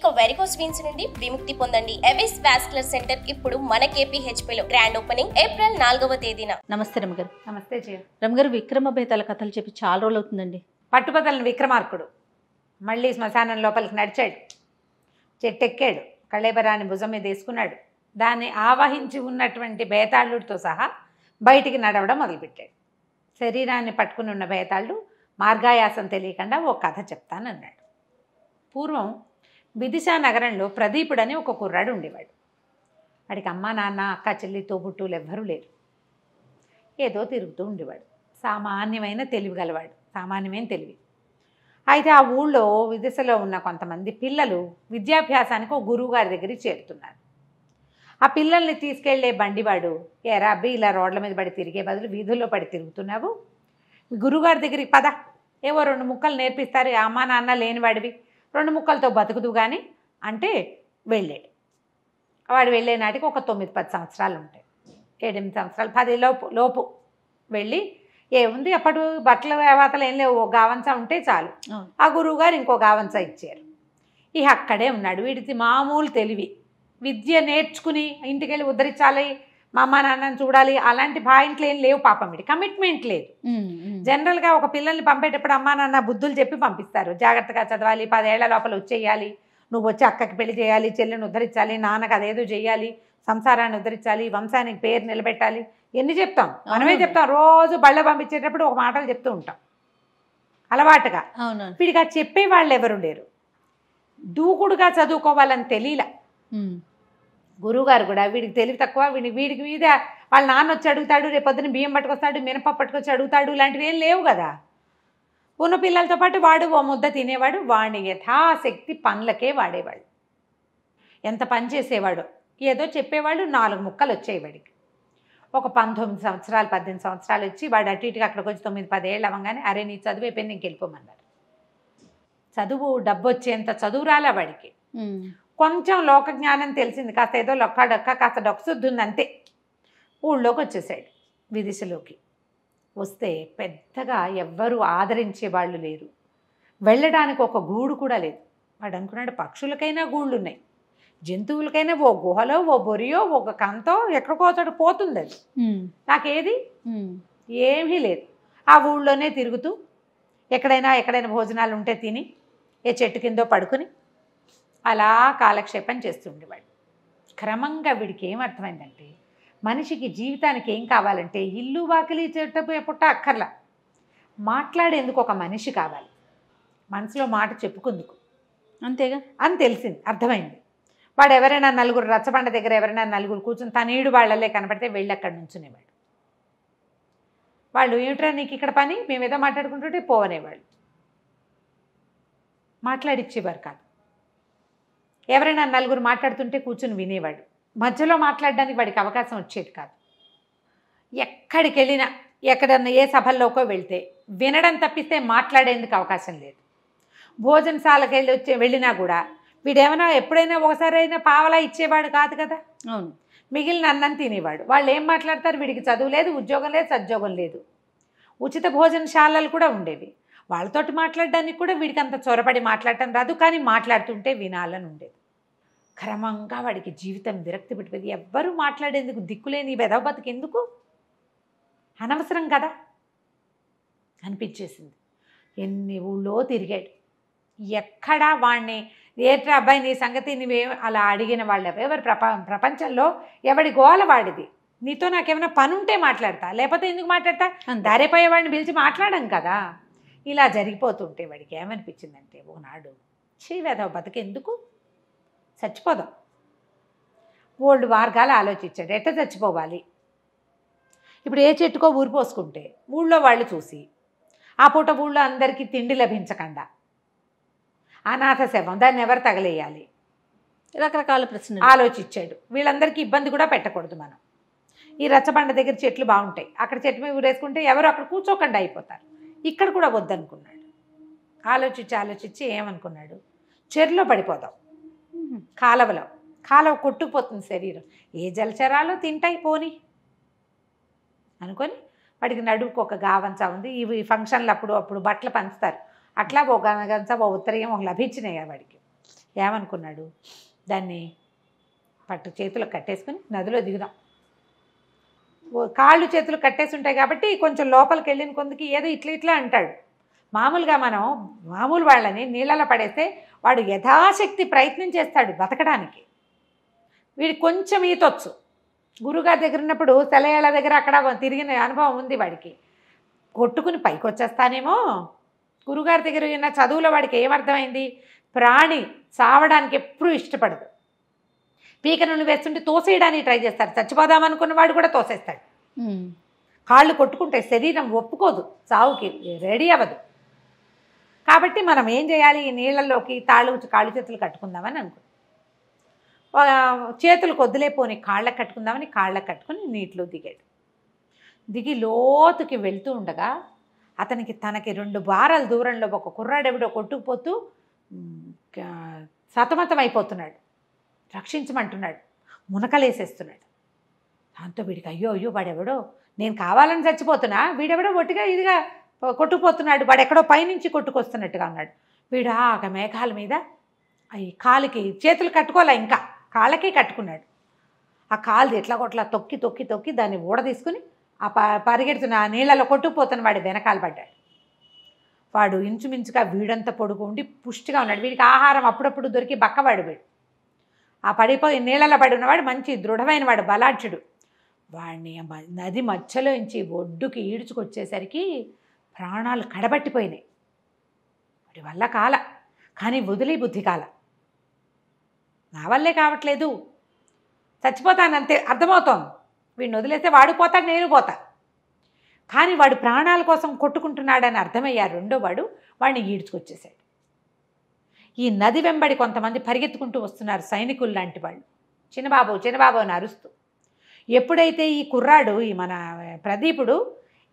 ఇక varicose veins నుండి విముక్తి పొందండి ఎవిస్ వాస్కులర్ సెంటర్ ఇప్పుడు మన లో గ్రాండ్ ఓపెనింగ్ ఏప్రిల్ నాలుగవ తేదీన నమస్తే గారు నమస్తే జయ గారు విక్రమ బేతాల కథలు చెప్పి చాలా రోజులు అవుతుందండి పట్టుబదల విక్రమార్కుడు మళ్ళీ శ్మశానం లోపలికి నడిచాడు చెట్టెక్కాడు కళేబరాని భుజం మీద వేసుకున్నాడు దాన్ని ఆవాహించి ఉన్నటువంటి బేతాళుడితో సహా బయటికి నడవడం మొదలుపెట్టాడు శరీరాన్ని పట్టుకుని ఉన్న బేతాళ్ళు మార్గాయాసం తెలియకుండా ఓ కథ చెప్తానన్నాడు పూర్వం విదిశా నగరంలో ప్రదీపుడని ఒక కుర్రాడు ఉండేవాడు వాడికి అమ్మ నాన్న అక్క చెల్లి తోబుట్టులు ఎవ్వరూ లేరు ఏదో తిరుగుతూ ఉండేవాడు సామాన్యమైన తెలివి గలవాడు సామాన్యమైన తెలివి అయితే ఆ ఊళ్ళో విదిశలో ఉన్న కొంతమంది పిల్లలు విద్యాభ్యాసానికి ఒక గురువు గారి దగ్గరికి చేరుతున్నారు ఆ పిల్లల్ని తీసుకెళ్లే బండివాడు ఏరా అబ్బి ఇలా రోడ్ల మీద పడి తిరిగే బదులు వీధుల్లో పడి తిరుగుతున్నావు గురువుగారి దగ్గరికి పద ఏవో రెండు ముక్కలు నేర్పిస్తారు అమ్మా నాన్న లేనివాడివి రెండు ముక్కలతో బతుకుదు కానీ అంటే వెళ్ళాడు వాడు వెళ్ళే నాటికి ఒక తొమ్మిది పది సంవత్సరాలు ఉంటాయి ఏడెనిమిది సంవత్సరాలు పది లోపు లోపు వెళ్ళి ఏముంది అప్పుడు బట్టల వేవాతలు ఏం లేవు ఓ గావంచ ఉంటే చాలు ఆ గురువు గారు ఇంకో గావంచ ఇచ్చారు ఇక అక్కడే ఉన్నాడు వీడిది మామూలు తెలివి విద్య నేర్చుకుని ఇంటికెళ్ళి ఉద్ధరించాలి మా అమ్మ నాన్నని చూడాలి అలాంటి పాయింట్లు ఏం లేవు పాపం ఇది కమిట్మెంట్ లేదు జనరల్గా ఒక పిల్లల్ని పంపేటప్పుడు అమ్మా నాన్న బుద్ధులు చెప్పి పంపిస్తారు జాగ్రత్తగా చదవాలి పదేళ్ల లోపల వచ్చేయాలి నువ్వు వచ్చి అక్కకి పెళ్లి చేయాలి చెల్లిని ఉద్ధరించాలి నాన్నకు అదేదో చేయాలి సంసారాన్ని ఉద్ధరించాలి వంశానికి పేరు నిలబెట్టాలి ఎన్ని చెప్తాం మనమే చెప్తాం రోజు బళ్ళ పంపించేటప్పుడు ఒక మాటలు చెప్తూ ఉంటాం అలవాటుగా వీడిగా చెప్పే వాళ్ళు ఎవరు లేరు దూకుడుగా చదువుకోవాలని తెలియలే గురువుగారు కూడా వీడికి తెలివి తక్కువ వీడికి వీడికి మీద వాళ్ళ నాన్న వచ్చి అడుగుతాడు రేపొద్దున బియ్యం పట్టుకొస్తాడు మినపప్పు పట్టుకొచ్చి అడుగుతాడు ఇలాంటివి ఏం లేవు కదా ఉన్న పిల్లలతో పాటు వాడు ఓ ముద్ద తినేవాడు వాడిని యథాశక్తి పనులకే వాడేవాడు ఎంత పని చేసేవాడు ఏదో చెప్పేవాడు నాలుగు ముక్కలు వచ్చాయి వాడికి ఒక పంతొమ్మిది సంవత్సరాలు పద్దెనిమిది సంవత్సరాలు వచ్చి వాడు అటు ఇటుగా అక్కడికి వచ్చి తొమ్మిది పదేళ్ళు అవ్వగానే అరే నీ చదువు అయిపోయింది ఇంకెళ్ళిపోమన్నాడు చదువు డబ్బు వచ్చేంత చదువు రాలా వాడికి కొంచెం లోకజ్ఞానం తెలిసింది కాస్త ఏదో లొక్క డొక్క కాస్త డొక్కసుద్దుంది అంతే ఊళ్ళోకి వచ్చేసాడు విదిశలోకి వస్తే పెద్దగా ఎవ్వరూ ఆదరించే వాళ్ళు లేరు వెళ్ళడానికి ఒక గూడు కూడా లేదు వాడు అనుకున్నాడు పక్షులకైనా గూళ్ళు ఉన్నాయి జంతువులకైనా ఓ గుహలో ఓ బొరియో ఒక కంతో ఎక్కడికో చోట పోతుంది అది నాకేది ఏమీ లేదు ఆ ఊళ్ళోనే తిరుగుతూ ఎక్కడైనా ఎక్కడైనా భోజనాలు ఉంటే తిని ఏ చెట్టు కిందో పడుకుని అలా కాలక్షేపం చేస్తుండేవాడు క్రమంగా వీడికి ఏమర్థమైందంటే మనిషికి జీవితానికి ఏం కావాలంటే ఇల్లు వాకిలి చెట్టపోయే పుట్ట అక్కర్లా మాట్లాడేందుకు ఒక మనిషి కావాలి మనసులో మాట చెప్పుకుందుకు అంతేగా అని తెలిసింది అర్థమైంది వాడు ఎవరైనా నలుగురు రచ్చబండ దగ్గర ఎవరైనా నలుగురు కూర్చుని తనీడు వాళ్ళలే కనపడితే వెళ్ళి అక్కడ నుంచునేవాడు వాళ్ళు ఏమిట్రా నీకు ఇక్కడ పని మేమేదో మాట్లాడుకుంటుంటే పోవనేవాళ్ళు మాట్లాడిచ్చేవారు కాదు ఎవరైనా నలుగురు మాట్లాడుతుంటే కూర్చుని వినేవాడు మధ్యలో మాట్లాడడానికి వాడికి అవకాశం వచ్చేది కాదు ఎక్కడికి వెళ్ళినా ఎక్కడన్నా ఏ సభల్లోకో వెళ్తే వినడం తప్పిస్తే మాట్లాడేందుకు అవకాశం లేదు భోజనశాలకు వెళ్ళి వచ్చే వెళ్ళినా కూడా వీడేమైనా ఎప్పుడైనా ఒకసారి అయినా పావలా ఇచ్చేవాడు కాదు కదా అవును మిగిలిన అన్నం తినేవాడు వాళ్ళు ఏం మాట్లాడతారు వీడికి చదువు లేదు ఉద్యోగం లేదు సద్యోగం లేదు ఉచిత భోజనశాలలు కూడా ఉండేవి వాళ్ళతోటి మాట్లాడడానికి కూడా వీడికి అంత చొరపడి మాట్లాడటం రాదు కానీ మాట్లాడుతుంటే వినాలని ఉండేది క్రమంగా వాడికి జీవితం విరక్తి పెట్టిపోయింది ఎవ్వరూ మాట్లాడేందుకు దిక్కులేని వెధవ బతికి ఎందుకు అనవసరం కదా అనిపించేసింది ఎన్ని ఊళ్ళో తిరిగాడు ఎక్కడా వాణ్ణి ఏట్రా అబ్బాయి నీ సంగతి నువ్వే అలా అడిగిన వాళ్ళు ఎవరు ప్రప ప్రపంచంలో ఎవడి గోల వాడిది నీతో నాకేమైనా పని ఉంటే మాట్లాడతా లేకపోతే ఎందుకు మాట్లాడతా దారిపోయే వాడిని పిలిచి మాట్లాడాం కదా ఇలా జరిగిపోతుంటే వాడికి ఏమనిపించిందంటే ఓనాడు చీ వెధవ ఎందుకు చచ్చిపోదాం ఓల్డ్ మార్గాలు ఆలోచించాడు ఎట్ట చచ్చిపోవాలి ఇప్పుడు ఏ చెట్టుకో ఊరిపోసుకుంటే ఊళ్ళో వాళ్ళు చూసి ఆ పూట ఊళ్ళో అందరికీ తిండి లభించకుండా అనాథ శవం దాన్ని ఎవరు తగలేయాలి రకరకాల ప్రశ్నలు ఆలోచించాడు వీళ్ళందరికీ ఇబ్బంది కూడా పెట్టకూడదు మనం ఈ రచ్చబండ దగ్గర చెట్లు బాగుంటాయి అక్కడ చెట్టు మీద ఊరేసుకుంటే ఎవరు అక్కడ కూర్చోకుండా అయిపోతారు ఇక్కడ కూడా వద్దనుకున్నాడు ఆలోచించి ఆలోచించి ఏమనుకున్నాడు చెరులో పడిపోదాం కాలవలో కాలవ కొట్టుకుపోతుంది శరీరం ఏ జలచరాలు తింటాయి పోని అనుకొని వాడికి నడుపుకు ఒక గావంచ ఉంది ఇవి ఫంక్షన్లు అప్పుడు అప్పుడు బట్టలు పంచుతారు అట్లా ఓ గనగంచ ఓ ఉత్తరయం ఒక లభించినాయి వాడికి ఏమనుకున్నాడు దాన్ని పట్టు చేతులు కట్టేసుకుని నదిలో దిగుదాం కాళ్ళు చేతులు కట్టేసి ఉంటాయి కాబట్టి కొంచెం లోపలికి వెళ్ళిన కొందుకి ఏదో ఇట్లా ఇట్లా అంటాడు మామూలుగా మనం మామూలు వాళ్ళని నీళ్ళలో పడేస్తే వాడు యథాశక్తి ప్రయత్నం చేస్తాడు బతకడానికి వీడు కొంచెం ఈతొచ్చు గురుగారి దగ్గర ఉన్నప్పుడు సెలయాల దగ్గర అక్కడ తిరిగిన అనుభవం ఉంది వాడికి కొట్టుకుని పైకి వచ్చేస్తానేమో గురుగారి దగ్గర ఉన్న చదువులో వాడికి ఏమర్థమైంది ప్రాణి చావడానికి ఎప్పుడూ ఇష్టపడదు పీకను వేస్తుంటే తోసేయడానికి ట్రై చేస్తారు చచ్చిపోదామనుకున్న వాడు కూడా తోసేస్తాడు కాళ్ళు కొట్టుకుంటే శరీరం ఒప్పుకోదు చావుకి రెడీ అవ్వదు కాబట్టి మనం ఏం చేయాలి ఈ నీళ్ళల్లోకి తాళ్ళు కాళ్ళు చేతులు కట్టుకుందామని అనుకున్నాం చేతులు కొద్దులేపోని కాళ్ళకు కట్టుకుందామని కాళ్ళకు కట్టుకుని నీటిలో దిగాడు దిగి లోతుకి వెళ్తూ ఉండగా అతనికి తనకి రెండు బారాల దూరంలో ఒక కుర్రాడెవిడో కొట్టుకుపోతూ సతమతం అయిపోతున్నాడు రక్షించమంటున్నాడు మునకలేసేస్తున్నాడు దాంతో వీడికి అయ్యో అయ్యో వాడెవడో నేను కావాలని చచ్చిపోతున్నా వీడెవడో ఒట్టిగా ఇదిగా కొట్టుకుపోతున్నాడు వాడు ఎక్కడో పైనుంచి కొట్టుకొస్తున్నట్టుగా ఉన్నాడు వీడు ఆ మేఘాల మీద అవి కాలుకి చేతులు కట్టుకోవాలి ఇంకా కాళ్ళకి కట్టుకున్నాడు ఆ కాలుది ఎట్లా కొట్లా తొక్కి తొక్కి తొక్కి దాన్ని ఊడ తీసుకుని ఆ ప పరిగెడుతున్న ఆ నీళ్ళలో కొట్టుకుపోతున్న వాడు వెనకాల పడ్డాడు వాడు ఇంచుమించుగా వీడంత పొడుగు ఉండి పుష్టిగా ఉన్నాడు వీడికి ఆహారం అప్పుడప్పుడు దొరికి బక్కవాడు వీడు ఆ పడిపోయి నీళ్ళలో పడి ఉన్నవాడు మంచి దృఢమైన వాడు బలాఢ్యుడు వాడిని నది మధ్యలోంచి ఒడ్డుకి ఈడ్చుకొచ్చేసరికి ప్రాణాలు కడబట్టిపోయినాయి వాటి వల్ల కాల కానీ వదిలి బుద్ధి కాల నా వల్లే కావట్లేదు చచ్చిపోతానంతే అర్థమవుతోంది వీడిని వదిలేస్తే వాడు పోతాడు నేను పోతా కానీ వాడు ప్రాణాల కోసం కొట్టుకుంటున్నాడని అర్థమయ్యారు రెండో వాడు వాడిని ఈడ్చుకొచ్చేశాడు ఈ నది వెంబడి కొంతమంది పరిగెత్తుకుంటూ వస్తున్నారు సైనికులు లాంటి వాళ్ళు చిన్నబాబు చిన్నబాబు అని అరుస్తూ ఎప్పుడైతే ఈ కుర్రాడు ఈ మన ప్రదీపుడు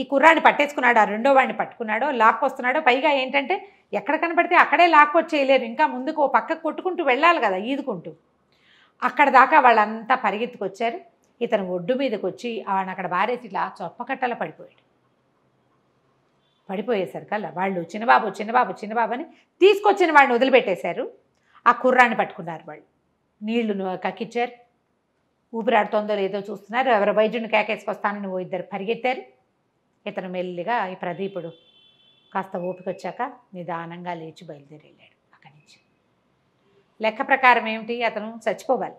ఈ కుర్రాడిని పట్టేసుకున్నాడు ఆ రెండో వాడిని పట్టుకున్నాడో లాక్ వస్తున్నాడో పైగా ఏంటంటే ఎక్కడ కనపడితే అక్కడే లాక్ వచ్చేయలేరు ఇంకా ముందుకు ఓ పక్కకు కొట్టుకుంటూ వెళ్ళాలి కదా ఈదుకుంటూ అక్కడ దాకా వాళ్ళంతా పరిగెత్తుకొచ్చారు ఇతను ఒడ్డు మీదకి వచ్చి ఆయన అక్కడ బారేసి ఇట్లా చొప్పకట్టల పడిపోయాడు కల్లా వాళ్ళు చిన్నబాబు చిన్నబాబు చిన్నబాబు అని తీసుకొచ్చిన వాడిని వదిలిపెట్టేశారు ఆ కుర్రాన్ని పట్టుకున్నారు వాళ్ళు నీళ్లు కక్కిచ్చారు ఊపిరాడుతోందో లేదో చూస్తున్నారు ఎవరు వైద్యుని కేకేసుకొస్తానని ఓ ఇద్దరు పరిగెత్తారు ఇతను మెల్లిగా ఈ ప్రదీపుడు కాస్త ఊపికొచ్చాక నిదానంగా లేచి బయలుదేరి వెళ్ళాడు అక్కడి నుంచి లెక్క ప్రకారం ఏమిటి అతను చచ్చిపోవాలి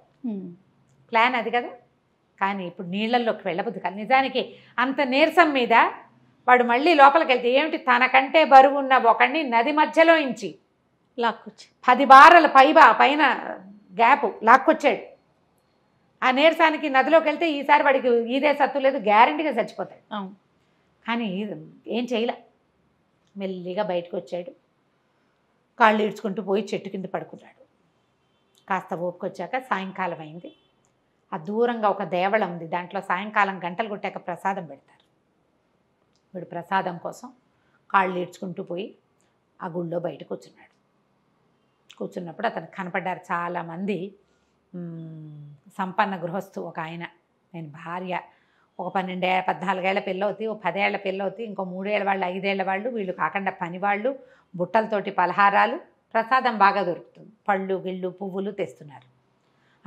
ప్లాన్ అది కదా కానీ ఇప్పుడు నీళ్ళల్లోకి వెళ్ళబుద్దు కానీ నిజానికి అంత నీరసం మీద వాడు మళ్ళీ లోపలికి వెళ్తే ఏమిటి తనకంటే బరువు ఉన్న ఒకడిని నది మధ్యలో ఇంచి లాక్కొచ్చి పది బారల పైబా పైన గ్యాప్ లాక్కొచ్చాడు ఆ నీరసానికి నదిలోకి వెళ్తే ఈసారి వాడికి ఇదే సత్తు లేదు గ్యారంటీగా చచ్చిపోతాడు అవును కానీ ఏం చేయలే మెల్లిగా బయటకు వచ్చాడు కాళ్ళు ఈడ్చుకుంటూ పోయి చెట్టు కింద పడుకున్నాడు కాస్త ఓపుకొచ్చాక సాయంకాలం అయింది ఆ దూరంగా ఒక దేవళం ఉంది దాంట్లో సాయంకాలం గంటలు కొట్టాక ప్రసాదం పెడతారు వీడు ప్రసాదం కోసం కాళ్ళు ఈడ్చుకుంటూ పోయి ఆ గుళ్ళో బయట కూర్చున్నాడు కూర్చున్నప్పుడు అతను కనపడ్డారు చాలామంది సంపన్న గృహస్థు ఒక ఆయన నేను భార్య ఒక పన్నెండే పద్నాలుగేళ్ల పిల్ల అవుతాయి ఓ పదేళ్ల పిల్ల అవుతాయి ఇంకో మూడేళ్ల వాళ్ళు ఐదేళ్ల వాళ్ళు వీళ్ళు కాకుండా పనివాళ్ళు బుట్టలతోటి పలహారాలు ప్రసాదం బాగా దొరుకుతుంది పళ్ళు గిళ్ళు పువ్వులు తెస్తున్నారు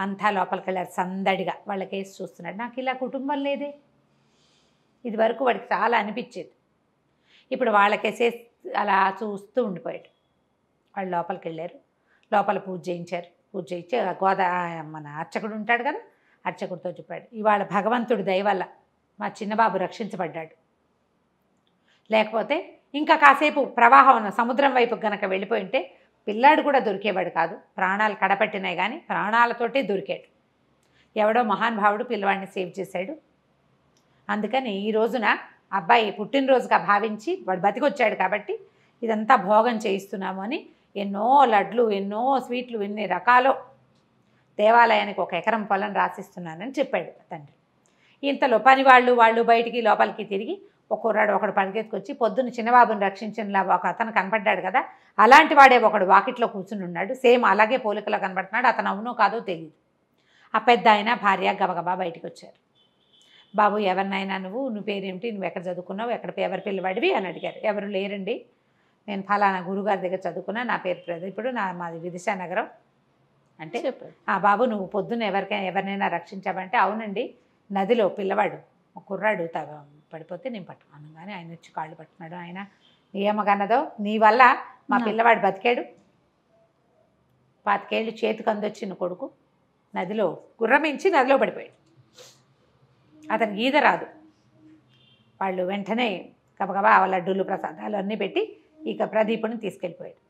అంతా లోపలికి వెళ్ళారు సందడిగా వాళ్ళ కేసు చూస్తున్నాడు నాకు ఇలా కుటుంబం లేదే ఇది వరకు వాడికి చాలా అనిపించేది ఇప్పుడు వాళ్ళకేసే అలా చూస్తూ ఉండిపోయాడు వాళ్ళు లోపలికి వెళ్ళారు లోపల పూజ చేయించారు పూజ చేయించి గోదా మన అర్చకుడు ఉంటాడు కదా అర్చకుడితో చెప్పాడు ఇవాళ భగవంతుడి దయవల్ల మా చిన్నబాబు రక్షించబడ్డాడు లేకపోతే ఇంకా కాసేపు ప్రవాహం సముద్రం వైపు గనక వెళ్ళిపోయి ఉంటే పిల్లాడు కూడా దొరికేవాడు కాదు ప్రాణాలు కడపట్టినాయి కానీ ప్రాణాలతోటే దొరికాడు ఎవడో మహానుభావుడు పిల్లవాడిని సేవ్ చేశాడు అందుకని ఈ రోజున అబ్బాయి పుట్టినరోజుగా భావించి వాడు బతికొచ్చాడు కాబట్టి ఇదంతా భోగం చేయిస్తున్నాము అని ఎన్నో లడ్లు ఎన్నో స్వీట్లు ఎన్ని రకాలు దేవాలయానికి ఒక ఎకరం పొలం రాసిస్తున్నానని చెప్పాడు తండ్రి ఇంతలో పని వాళ్ళు వాళ్ళు బయటికి లోపలికి తిరిగి ఒక్కోరాడు ఒకడు ఒకడు పనికెత్తుకొచ్చి పొద్దున్న చిన్నబాబుని రక్షించినలా ఒక అతను కనపడ్డాడు కదా అలాంటి వాడే ఒకడు వాకిట్లో కూర్చుని ఉన్నాడు సేమ్ అలాగే పోలికలో కనబడుతున్నాడు అతను అవునో కాదో తెలియదు ఆ పెద్ద ఆయన భార్య గబగబా బయటికి వచ్చారు బాబు ఎవరినైనా నువ్వు నువ్వు పేరేమిటి నువ్వు ఎక్కడ చదువుకున్నావు ఎక్కడ ఎవరి పిల్లవాడివి అని అడిగారు ఎవరు లేరండి నేను ఫలానా గురుగారి దగ్గర చదువుకున్నా నా పేరు ఇప్పుడు నా మాది విదిశా నగరం అంటే బాబు నువ్వు పొద్దున్న ఎవరికైనా ఎవరినైనా రక్షించావంటే అవునండి నదిలో పిల్లవాడు ఒక కుర్రాడు తగ పడిపోతే నేను పట్టుకున్నాను కానీ ఆయన వచ్చి కాళ్ళు పట్టుకున్నాడు ఆయన ఏమగన్నదో నీ వల్ల మా పిల్లవాడు బతికాడు పాతికేళ్ళు చేతికి అందొచ్చిన కొడుకు నదిలో గుర్రమించి నదిలో పడిపోయాడు అతనికి ఈద రాదు వాళ్ళు వెంటనే గబగబా ఆ లడ్డూలు ప్రసాదాలు అన్నీ పెట్టి ఇక ప్రదీపుని తీసుకెళ్ళిపోయాడు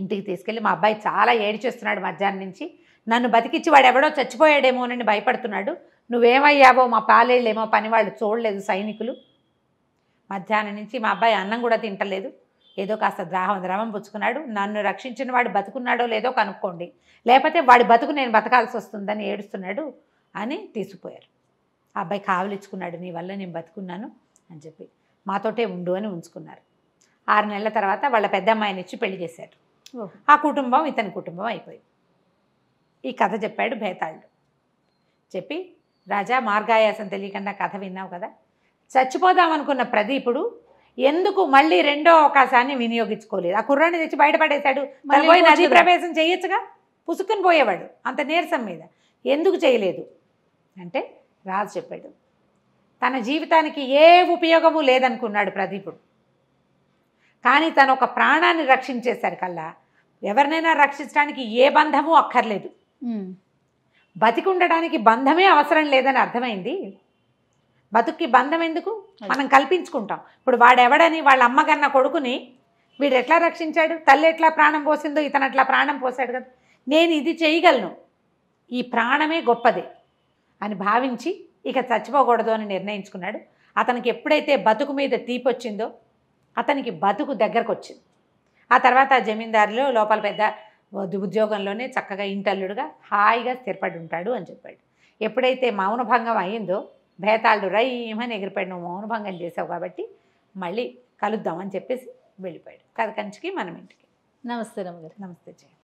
ఇంటికి తీసుకెళ్ళి మా అబ్బాయి చాలా ఏడిచేస్తున్నాడు మధ్యాహ్నం నుంచి నన్ను బతికిచ్చి వాడు ఎవడో చచ్చిపోయాడేమోనని భయపడుతున్నాడు నువ్వేమయ్యావో మా పాలేళ్ళేమో పనివాళ్ళు చూడలేదు సైనికులు మధ్యాహ్నం నుంచి మా అబ్బాయి అన్నం కూడా తింటలేదు ఏదో కాస్త ద్రాహం ద్రవం పుచ్చుకున్నాడు నన్ను రక్షించిన వాడు బతుకున్నాడో లేదో కనుక్కోండి లేకపోతే వాడి బతుకు నేను బతకాల్సి వస్తుందని ఏడుస్తున్నాడు అని తీసుకుపోయారు ఆ అబ్బాయి కావలిచ్చుకున్నాడు నీ వల్ల నేను బతుకున్నాను అని చెప్పి మాతోటే ఉండు అని ఉంచుకున్నారు ఆరు నెలల తర్వాత వాళ్ళ పెద్ద అమ్మాయిని ఇచ్చి పెళ్లి చేశారు ఆ కుటుంబం ఇతని కుటుంబం అయిపోయింది ఈ కథ చెప్పాడు భేతాళుడు చెప్పి రాజా మార్గాయాసం తెలియకుండా కథ విన్నావు కదా చచ్చిపోదామనుకున్న ప్రదీపుడు ఎందుకు మళ్ళీ రెండో అవకాశాన్ని వినియోగించుకోలేదు ఆ కుర్రాన్ని తెచ్చి బయటపడేశాడు పోయి నది ప్రవేశం చేయొచ్చుగా పుసుకుని పోయేవాడు అంత నీరసం మీద ఎందుకు చేయలేదు అంటే రాజు చెప్పాడు తన జీవితానికి ఏ ఉపయోగము లేదనుకున్నాడు ప్రదీపుడు కానీ తను ఒక ప్రాణాన్ని రక్షించేసరికల్లా ఎవరినైనా రక్షించడానికి ఏ బంధము అక్కర్లేదు బతికుండడానికి బంధమే అవసరం లేదని అర్థమైంది బతుక్కి బంధం ఎందుకు మనం కల్పించుకుంటాం ఇప్పుడు వాడెవడని వాళ్ళ అమ్మగన్న కొడుకుని వీడు ఎట్లా రక్షించాడు తల్లి ఎట్లా ప్రాణం పోసిందో ఇతను అట్లా ప్రాణం పోసాడు కదా నేను ఇది చేయగలను ఈ ప్రాణమే గొప్పదే అని భావించి ఇక చచ్చిపోకూడదు అని నిర్ణయించుకున్నాడు అతనికి ఎప్పుడైతే బతుకు మీద తీపొచ్చిందో అతనికి బతుకు దగ్గరకు వచ్చింది ఆ తర్వాత జమీందారులు లోపల పెద్ద ఉద్యోగంలోనే చక్కగా ఇంటల్లుడుగా హాయిగా స్థిరపడి ఉంటాడు అని చెప్పాడు ఎప్పుడైతే మౌనభంగం అయిందో భేతాళుడు రైమని ఎగిరిపోయాడు నువ్వు మౌనభంగం చేసావు కాబట్టి మళ్ళీ కలుద్దామని చెప్పేసి వెళ్ళిపోయాడు కథ కంచికి మనం ఇంటికి నమస్తే రమ్మగారు నమస్తే జయ